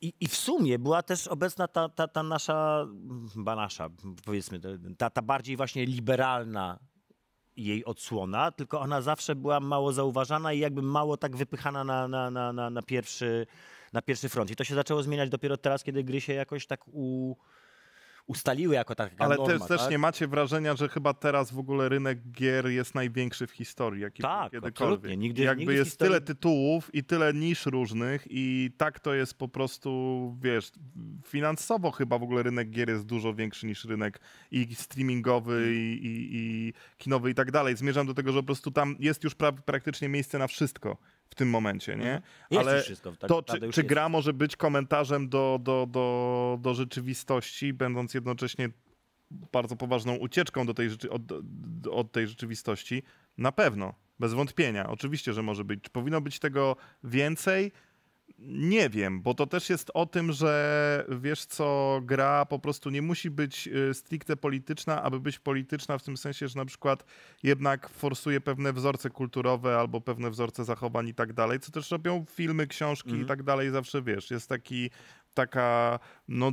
i, I, w sumie była też obecna ta, ta, ta nasza, ba nasza, powiedzmy, ta, ta bardziej właśnie liberalna jej odsłona, tylko ona zawsze była mało zauważana i jakby mało tak wypychana na, na, na, na, na pierwszy, na pierwszy front. I to się zaczęło zmieniać dopiero teraz, kiedy gry się jakoś tak u, ustaliły jako taka Ale norma, też, tak? też nie macie wrażenia, że chyba teraz w ogóle rynek gier jest największy w historii, jaki tak, kiedykolwiek. Absolutnie. Nigdy, Jakby nigdy jest historii... tyle tytułów i tyle nisz różnych i tak to jest po prostu, wiesz, finansowo chyba w ogóle rynek gier jest dużo większy niż rynek i streamingowy mm. i, i, i, kinowy i tak dalej. Zmierzam do tego, że po prostu tam jest już pra praktycznie miejsce na wszystko w tym momencie, nie? Mhm. Ale wszystko, tak, to, tak, czy, czy gra może być komentarzem do, do, do, do rzeczywistości, będąc jednocześnie bardzo poważną ucieczką do tej rzeczy, od, od tej rzeczywistości? Na pewno, bez wątpienia. Oczywiście, że może być. Czy powinno być tego więcej? nie wiem, bo to też jest o tym, że wiesz co, gra po prostu nie musi być y, stricte polityczna, aby być polityczna w tym sensie, że na przykład jednak forsuje pewne wzorce kulturowe albo pewne wzorce zachowań i tak dalej, co też robią filmy, książki i mhm. tak dalej, zawsze wiesz, jest taki taka no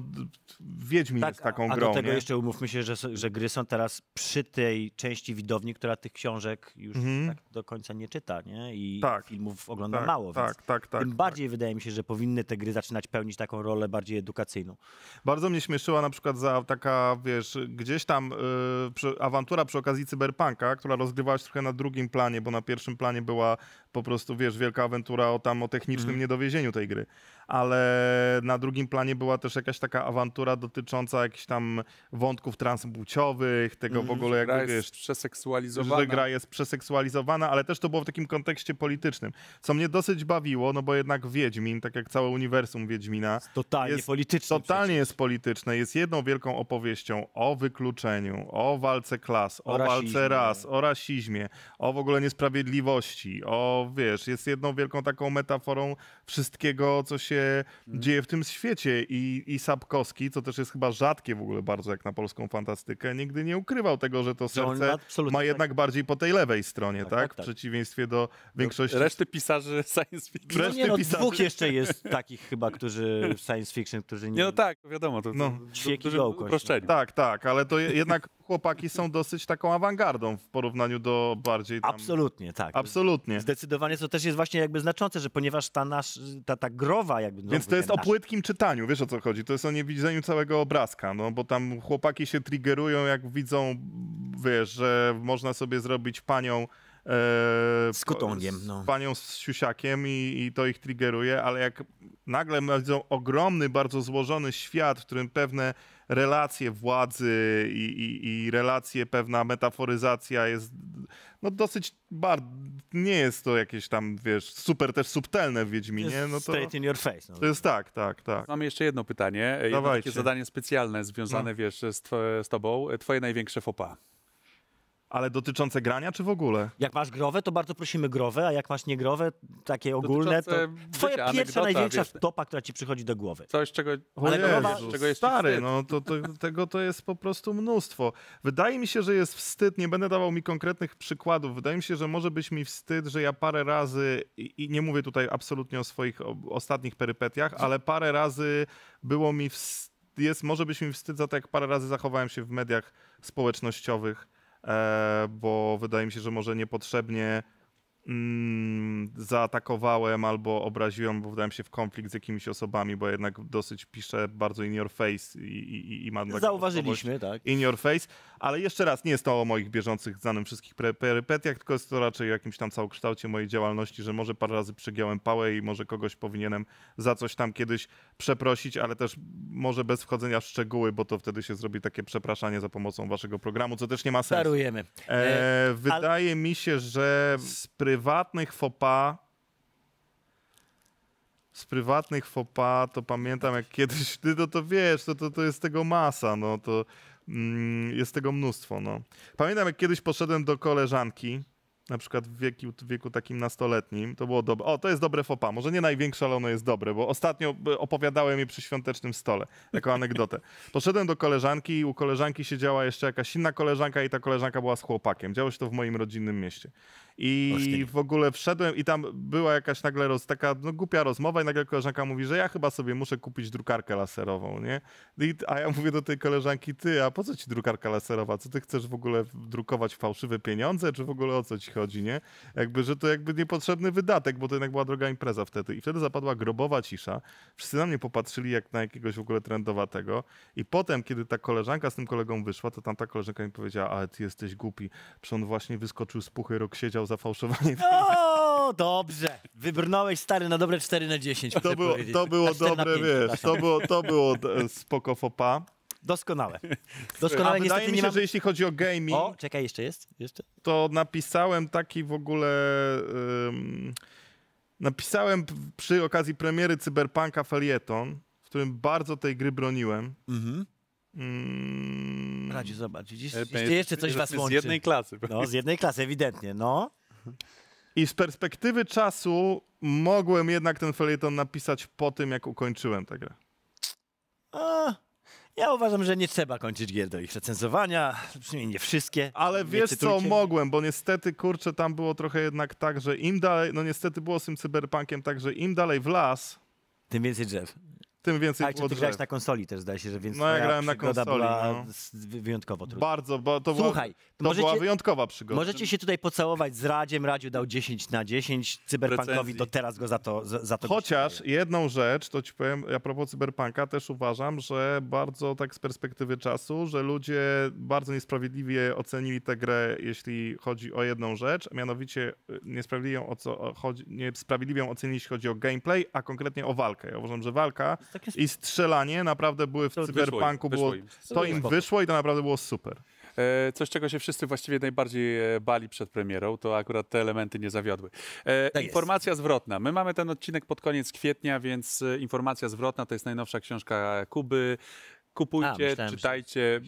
Wiedźmin tak, jest taką a grą. A do tego nie? jeszcze umówmy się, że, że gry są teraz przy tej części widowni, która tych książek już mhm. tak do końca nie czyta, nie? I tak, filmów ogląda tak, mało, tak, więc tak, tak, tak tym tak. bardziej wydaje mi się, że powinny te gry zaczynać pełnić taką rolę bardziej edukacyjną. Bardzo mnie śmieszyła na przykład za taka, wiesz, gdzieś tam yy, przy, awantura przy okazji cyberpunka, która rozgrywała się trochę na drugim planie, bo na pierwszym planie była po prostu, wiesz, wielka awantura o tam o technicznym mm. niedowiezieniu tej gry. Ale na drugim planie była też jakaś taka awantura dotycząca jakichś tam wątków transpłciowych, tego mm, w mhm. ogóle jak jest wiesz, przeseksualizowana. Że gra jest przeseksualizowana, ale też to było w takim kontekście politycznym, co mnie dosyć bawiło, no bo jednak Wiedźmin, tak jak całe uniwersum Wiedźmina, jest totalnie jest, polityczne. Totalnie przecież. jest polityczne, jest jedną wielką opowieścią o wykluczeniu, o walce klas, o, o walce no. ras, o rasizmie, o w ogóle niesprawiedliwości, o wiesz, jest jedną wielką taką metaforą wszystkiego, co się mm. dzieje w tym świecie i, i i Sapkowski, co też jest chyba rzadkie w ogóle bardzo jak na polską fantastykę, nigdy nie ukrywał tego, że to serce ma tak. jednak tak. bardziej po tej lewej stronie, tak? tak? tak w tak. przeciwieństwie do no, większości... Reszty pisarzy science fiction. No, nie, no, pisarzy... dwóch jeszcze jest takich chyba, którzy w science fiction, którzy nie... No tak, wiadomo. To, to, no. no. to, to, to, to, to, to, to, to, chłopaki są dosyć taką awangardą w porównaniu do bardziej tam... Absolutnie, tak. Absolutnie. Zdecydowanie, to też jest właśnie jakby znaczące, że ponieważ ta nasz, ta, ta growa jakby... Więc to jest nasz... o płytkim czytaniu, wiesz o co chodzi, to jest o niewidzeniu całego obrazka, no bo tam chłopaki się triggerują, jak widzą, wiesz, że można sobie zrobić panią... E, z kutągiem, no. Z panią z siusiakiem i, i to ich triggeruje, ale jak nagle widzą ogromny, bardzo złożony świat, w którym pewne relacje władzy i, i, i relacje, pewna metaforyzacja jest no dosyć bardzo nie jest to jakieś tam, wiesz, super też subtelne w Wiedźminie. No to... in your face. No. To jest tak, tak, tak. Mam jeszcze jedno pytanie. Jedno takie zadanie specjalne związane, no. wiesz, z, z tobą. Twoje największe fopa. Ale dotyczące grania, czy w ogóle? Jak masz growe, to bardzo prosimy growe, a jak masz niegrowe, takie ogólne, dotyczące, twoja pierwsza, największa wiesz, wtopa, która ci przychodzi do głowy. Coś, czego, ale Jezus, growa... czego jest Stary, no to, to, tego to jest po prostu mnóstwo. Wydaje mi się, że jest wstyd, nie będę dawał mi konkretnych przykładów, wydaje mi się, że może być mi wstyd, że ja parę razy, i, nie mówię tutaj absolutnie o swoich ostatnich perypetiach, ale parę razy było mi wstyd, jest, może być mi wstyd za to, jak parę razy zachowałem się w mediach społecznościowych E, bo wydaje mi się, że może niepotrzebnie Mm, zaatakowałem albo obraziłem, bo wdałem się w konflikt z jakimiś osobami, bo jednak dosyć piszę bardzo in your face i, i, i mam tak Zauważyliśmy, tak. In your face, ale jeszcze raz, nie jest to o moich bieżących, znanym wszystkich perypetiach, tylko jest to raczej o jakimś tam całokształcie mojej działalności, że może parę razy przygiąłem pałę i może kogoś powinienem za coś tam kiedyś przeprosić, ale też może bez wchodzenia w szczegóły, bo to wtedy się zrobi takie przepraszanie za pomocą waszego programu, co też nie ma sensu. Starujemy. E, e, wydaje ale... mi się, że spry prywatnych fopa z prywatnych fopa, to pamiętam jak kiedyś, ty to no to wiesz, to, to, to jest tego masa, no to mm, jest tego mnóstwo, no. Pamiętam jak kiedyś poszedłem do koleżanki, na przykład w wieku, w wieku takim nastoletnim, to było dobre, o to jest dobre fopa, może nie największe, ale ono jest dobre, bo ostatnio e, opowiadałem je przy świątecznym stole, jako anegdotę. Poszedłem do koleżanki i u koleżanki siedziała jeszcze jakaś inna koleżanka i ta koleżanka była z chłopakiem, działo się to w moim rodzinnym mieście. I w ogóle wszedłem i tam była jakaś nagle roz, taka no, głupia rozmowa i nagle koleżanka mówi, że ja chyba sobie muszę kupić drukarkę laserową, nie? I, a ja mówię do tej koleżanki, ty, a po co ci drukarka laserowa? Co ty chcesz w ogóle drukować fałszywe pieniądze, czy w ogóle o co ci chodzi, nie? Jakby, że to jakby niepotrzebny wydatek, bo to jednak była droga impreza wtedy. I wtedy zapadła grobowa cisza. Wszyscy na mnie popatrzyli jak na jakiegoś w ogóle trendowatego. I potem, kiedy ta koleżanka z tym kolegą wyszła, to tam ta koleżanka mi powiedziała, ale ty jesteś głupi, że on właśnie wyskoczył z puchy, rok siedział dostał za fałszowanie. O, no, dobrze. Wybrnąłeś stary na dobre 4 na 10. To było, to było dobre, 5, wiesz, to było, to było spoko fopa. Doskonałe. Doskonale, A wydaje mi się, mam... że jeśli chodzi o gaming... O, czekaj, jeszcze jest? Jeszcze? To napisałem taki w ogóle... Um, napisałem przy okazji premiery Cyberpunka felieton, w którym bardzo tej gry broniłem. Mhm. Mm. Radzi, zobacz, dziś, e, jeszcze coś was łączy. Z jednej klasy. No, z jednej klasy, ewidentnie, no. I z perspektywy czasu mogłem jednak ten felieton napisać po tym, jak ukończyłem tę grę. A, ja uważam, że nie trzeba kończyć gier do ich recenzowania, przynajmniej nie wszystkie. Ale nie wiesz cytujcie. co, mogłem, bo niestety, kurczę, tam było trochę jednak tak, że im dalej, no niestety było z tym cyberpunkiem tak, że im dalej w las... Tym więcej drzew tym więcej Ale było ty grałeś na konsoli też, zdaje się, że więc No ja grałem na konsoli. była no. wyjątkowo trudna. Bardzo, bo to, Słuchaj, była, to możecie, była wyjątkowa przygoda. Możecie się tutaj pocałować z Radziem. Radziu dał 10 na 10. Cyberpunkowi do teraz go za to za, to Chociaż jedną rzecz, to ci powiem, a propos Cyberpunka, też uważam, że bardzo tak z perspektywy czasu, że ludzie bardzo niesprawiedliwie ocenili tę grę, jeśli chodzi o jedną rzecz, a mianowicie y, niesprawiedliwie, o co chodzi, niesprawiedliwie ocenili, jeśli chodzi o gameplay, a konkretnie o walkę. Ja uważam, że walka i strzelanie naprawdę były w to cyberpunku. Wyszło było, im, to im wyszło i to naprawdę było super. E, coś, czego się wszyscy właściwie najbardziej e, bali przed premierą, to akurat te elementy nie zawiodły. E, tak informacja jest. zwrotna. My mamy ten odcinek pod koniec kwietnia, więc informacja zwrotna to jest najnowsza książka Kuby. Kupujcie, A, myślałem, czytajcie.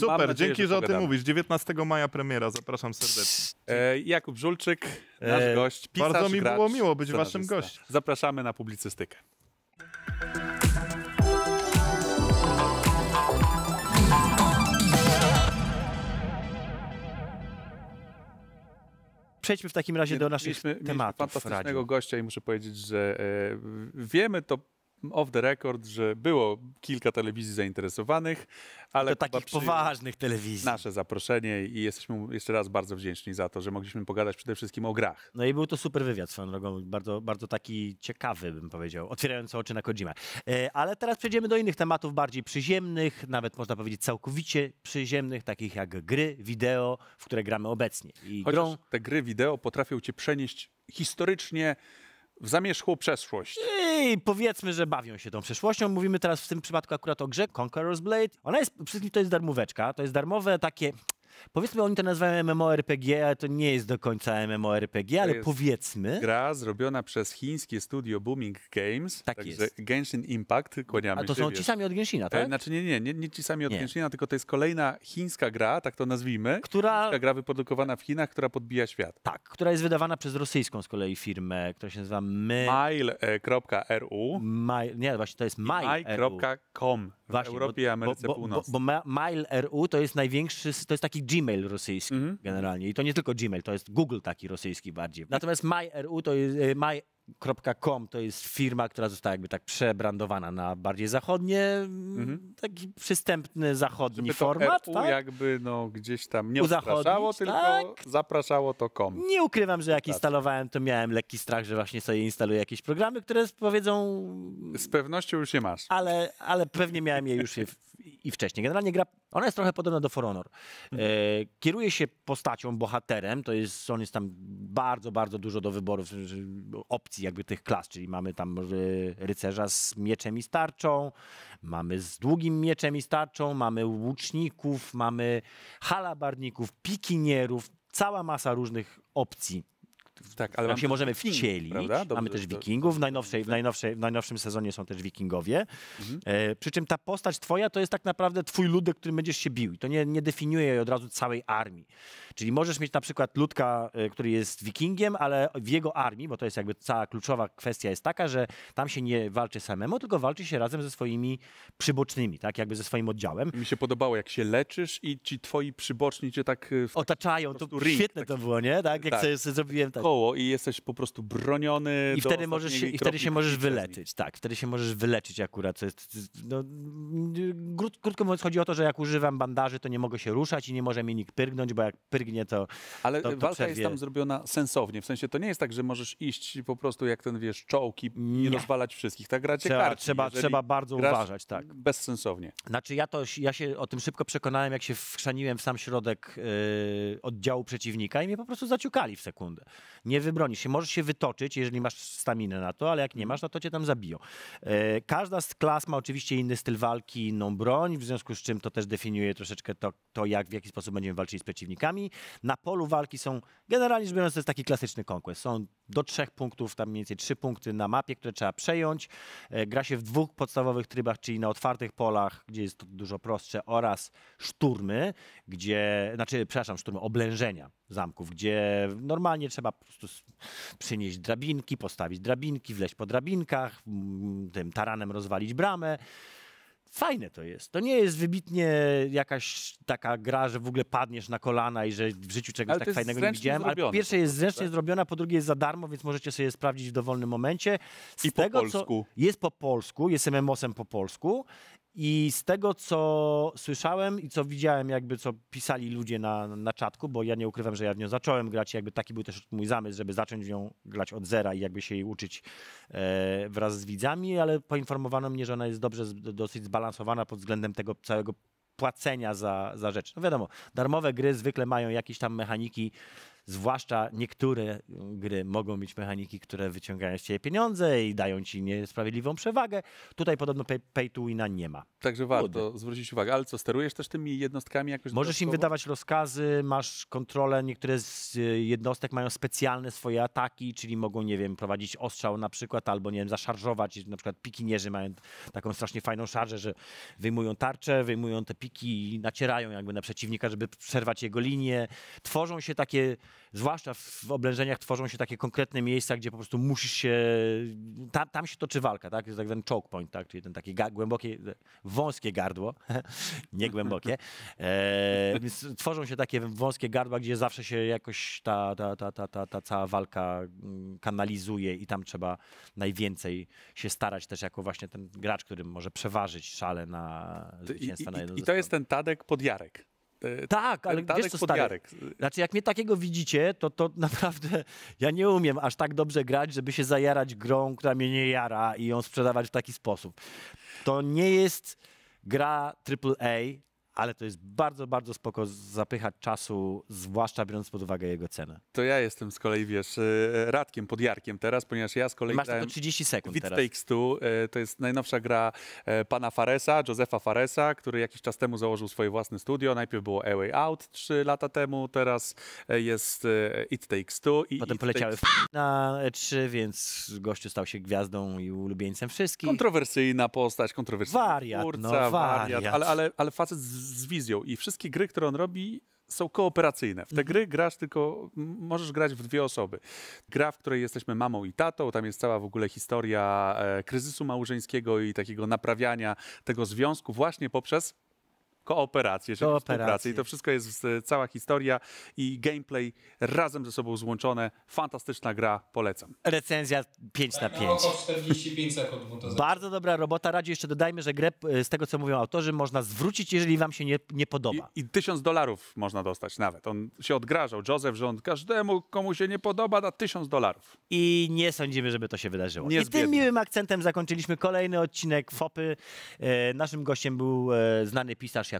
Super, nadzieję, dzięki, że, że o tym mówisz. 19 maja premiera, zapraszam serdecznie. E, Jakub Żulczyk, nasz gość, pisarz, Bardzo mi gracz, było miło być waszym gościem. Zapraszamy na publicystykę. przejdźmy w takim razie do naszych mieliśmy, tematów. Mieliśmy fantastycznego radziu. gościa i muszę powiedzieć, że e, wiemy to off the record, że było kilka telewizji zainteresowanych, ale... to takich poważnych telewizji. Nasze zaproszenie i jesteśmy jeszcze raz bardzo wdzięczni za to, że mogliśmy pogadać przede wszystkim o grach. No i był to super wywiad swoją drogą, bardzo, bardzo taki ciekawy bym powiedział, otwierający oczy na Kodzima, e, Ale teraz przejdziemy do innych tematów bardziej przyziemnych, nawet można powiedzieć całkowicie przyziemnych, takich jak gry, wideo, w które gramy obecnie. I Chociaż grą... te gry wideo potrafią cię przenieść historycznie w zamierzchłą przeszłość. I powiedzmy, że bawią się tą przeszłością. Mówimy teraz w tym przypadku akurat o grze Conqueror's Blade. Ona jest, wszystkim to jest darmóweczka, to jest darmowe takie Powiedzmy, oni to nazywają MMORPG, ale to nie jest do końca MMORPG, to ale powiedzmy. Gra zrobiona przez chińskie studio Booming Games. Tak także jest. Genshin Impact, kłaniamy A to się, są ci sami od Genshina, e, tak? znaczy nie, nie, nie, nie ci sami od nie. Genshina, tylko to jest kolejna chińska gra, tak to nazwijmy. Która... Chińska gra wyprodukowana w Chinach, która podbija świat. Tak, która jest wydawana przez rosyjską z kolei firmę, która się nazywa My... Mile.ru. E, My... Nie, właśnie to jest My.ru. My.com. Właśnie, Europie i Ameryce bo, Północnej. Bo, bo, bo Mail.ru to jest największy, to jest taki Gmail rosyjski mhm. generalnie. I to nie tylko Gmail, to jest Google taki rosyjski bardziej. Natomiast Mail.ru to jest, y, .com to jest firma, która została jakby tak przebrandowana na bardziej zachodnie, mhm. taki przystępny zachodni Żeby format. RU tak? jakby no, gdzieś tam nie zapraszało, tak? tylko tak? zapraszało to com. Nie ukrywam, że jak tak. instalowałem, to miałem lekki strach, że właśnie sobie instaluję jakieś programy, które powiedzą... Z pewnością już je masz. Ale, ale pewnie miałem je już i wcześniej. Generalnie gra, ona jest trochę podobna do For Honor. Mhm. E, kieruje się postacią, bohaterem, to jest, on jest tam bardzo, bardzo dużo do wyborów, opcji jakby tych klas, czyli mamy tam e, rycerza z mieczem i starczą, mamy z długim mieczem i starczą, mamy łuczników, mamy halabarników, pikinierów, cała masa różnych opcji tak, ale tam się możemy wcielić. Mamy też wikingów, w, najnowszej, w, najnowszej, w najnowszym sezonie są też wikingowie. Mhm. E, przy czym ta postać twoja to jest tak naprawdę twój ludek, którym będziesz się bił. I to nie, nie definiuje od razu całej armii. Czyli możesz mieć na przykład ludka, e, który jest wikingiem, ale w jego armii, bo to jest jakby cała kluczowa kwestia jest taka, że tam się nie walczy samemu, tylko walczy się razem ze swoimi przybocznymi, tak? Jakby ze swoim oddziałem. Mi się podobało, jak się leczysz i ci twoi przyboczni cię tak... E, Otaczają, to ring, świetne tak to było, nie? Tak, jak tak. sobie zrobiłem tak i jesteś po prostu broniony. I wtedy, możesz się, i wtedy się możesz wyleczyć, tak, wtedy się możesz wyleczyć akurat. No, krótko mówiąc, chodzi o to, że jak używam bandaży, to nie mogę się ruszać i nie może mi nikt pyrgnąć, bo jak pyrgnie, to. Ale to, to walka przerwie. jest tam zrobiona sensownie. W sensie to nie jest tak, że możesz iść po prostu jak ten wiesz, czołki i rozwalać wszystkich. Tak gracie trzeba, karci. Trzeba, trzeba bardzo uważać, tak. Bezsensownie. Znaczy ja to ja się o tym szybko przekonałem, jak się wchrzaniłem w sam środek yy, oddziału przeciwnika i mnie po prostu zaciukali w sekundę nie wybronisz się. Możesz się wytoczyć, jeżeli masz staminę na to, ale jak nie mhm. masz, no to cię tam zabiją. E, każda z klas ma oczywiście inny styl walki, inną broń, w związku z czym to też definiuje troszeczkę to, to jak, w jaki sposób będziemy walczyli z przeciwnikami. Na polu walki są, generalnie rzecz biorąc, to jest taki klasyczny konkurs. Są do trzech punktów, tam mniej więcej trzy punkty na mapie, które trzeba przejąć. E, gra się w dwóch podstawowych trybach, czyli na otwartych polach, gdzie jest to dużo prostsze, oraz szturmy, gdzie, znaczy, przepraszam, szturmy, oblężenia zamków, gdzie normalnie trzeba po prostu przynieść drabinki, postawić drabinki, wleźć po drabinkach, tym taranem rozwalić bramę fajne to jest. To nie jest wybitnie jakaś taka gra, że w ogóle padniesz na kolana i że w życiu czegoś ale tak fajnego nie widziałem. Zrobione, ale pierwsze jest zręcznie tak? zrobiona, po drugie jest za darmo, więc możecie sobie sprawdzić w dowolnym momencie. Z I tego, po polsku. Co jest po polsku, jest MMOsem po polsku i z tego, co słyszałem i co widziałem, jakby co pisali ludzie na, na czatku, bo ja nie ukrywam, że ja w nią zacząłem grać, jakby taki był też mój zamysł, żeby zacząć w nią grać od zera i jakby się jej uczyć e, wraz z widzami, ale poinformowano mnie, że ona jest dobrze, dosyć zbalansowana pod względem tego całego płacenia za, za rzeczy. No wiadomo, darmowe gry zwykle mają jakieś tam mechaniki zwłaszcza niektóre e, gry mogą mieć mechaniki, które wyciągają z ciebie pieniądze i dają ci niesprawiedliwą przewagę. Tutaj podobno pay, pay to wina nie ma. Także warto zwrócić uwagę. Ale co, sterujesz też tymi jednostkami jakoś Możesz dodatkowo? im wydawać rozkazy, masz kontrolę. Niektóre z e, jednostek mają specjalne swoje ataki, czyli mogą, nie wiem, prowadzić ostrzał na przykład, albo, nie wiem, zaszarżować. Na przykład pikinierzy mają taką strasznie fajną szarżę, że wyjmują tarczę, wyjmują te piki i nacierają jakby na przeciwnika, żeby przerwać jego linię. Tworzą się takie zwłaszcza w oblężeniach tworzą się takie konkretne miejsca, gdzie po prostu musisz się, tam, tam się toczy walka, tak? Jest tak zwany choke point, tak? Czyli ten takie głębokie, wąskie gardło, nie głębokie. E, więc tworzą się takie wąskie gardła, gdzie zawsze się jakoś ta, ta, ta, ta, ta, ta cała walka mm, kanalizuje i tam trzeba najwięcej się starać też jako właśnie ten gracz, który może przeważyć szale na zwycięstwo I, na jedną I, i to jest ten Tadek Podjarek. Tak, ale Darek wiesz co, stary, znaczy jak mnie takiego widzicie, to, to naprawdę ja nie umiem aż tak dobrze grać, żeby się zajarać grą, która mnie nie jara i ją sprzedawać w taki sposób. To nie jest gra AAA, ale to jest bardzo, bardzo spoko zapychać czasu, zwłaszcza biorąc pod uwagę jego cenę. To ja jestem z kolei, wiesz, e, radkiem, podjarkiem teraz, ponieważ ja z kolei Masz to 30 sekund It Takes Two, e, to jest najnowsza gra e, pana Faresa, Josefa Faresa, który jakiś czas temu założył swoje własne studio. Najpierw było A Way Out 3 lata temu, teraz jest It Takes Two. I Potem It poleciały takes... na 3, więc gościu stał się gwiazdą i ulubieńcem wszystkich. Kontrowersyjna postać, kontrowersyjna wariat, no, twórca, no, wariat. wariat. Ale, ale, ale facet z z wizją i wszystkie gry, które on robi, są kooperacyjne. W te mhm. gry grasz tylko, możesz grać w dwie osoby. Gra, w której jesteśmy mamą i tatą, tam jest cała w ogóle historia e, kryzysu małżeńskiego i takiego naprawiania tego związku właśnie poprzez kooperację, czyli współpracę. I to wszystko jest e, cała historia i gameplay razem ze sobą złączone. Fantastyczna gra, polecam. Recenzja 5 na 5. Około 45 sekund. Bardzo dobra robota. Radzi jeszcze dodajmy, że grę e, z tego co mówią autorzy można zwrócić, jeżeli wam się nie, nie podoba. I, tysiąc dolarów można dostać nawet. On się odgrażał, Joseph, że on każdemu, komu się nie podoba, da tysiąc dolarów. I nie sądzimy, żeby to się wydarzyło. Nie I tym miłym akcentem zakończyliśmy kolejny odcinek FOPy. E, naszym gościem był znany pisarz Jakub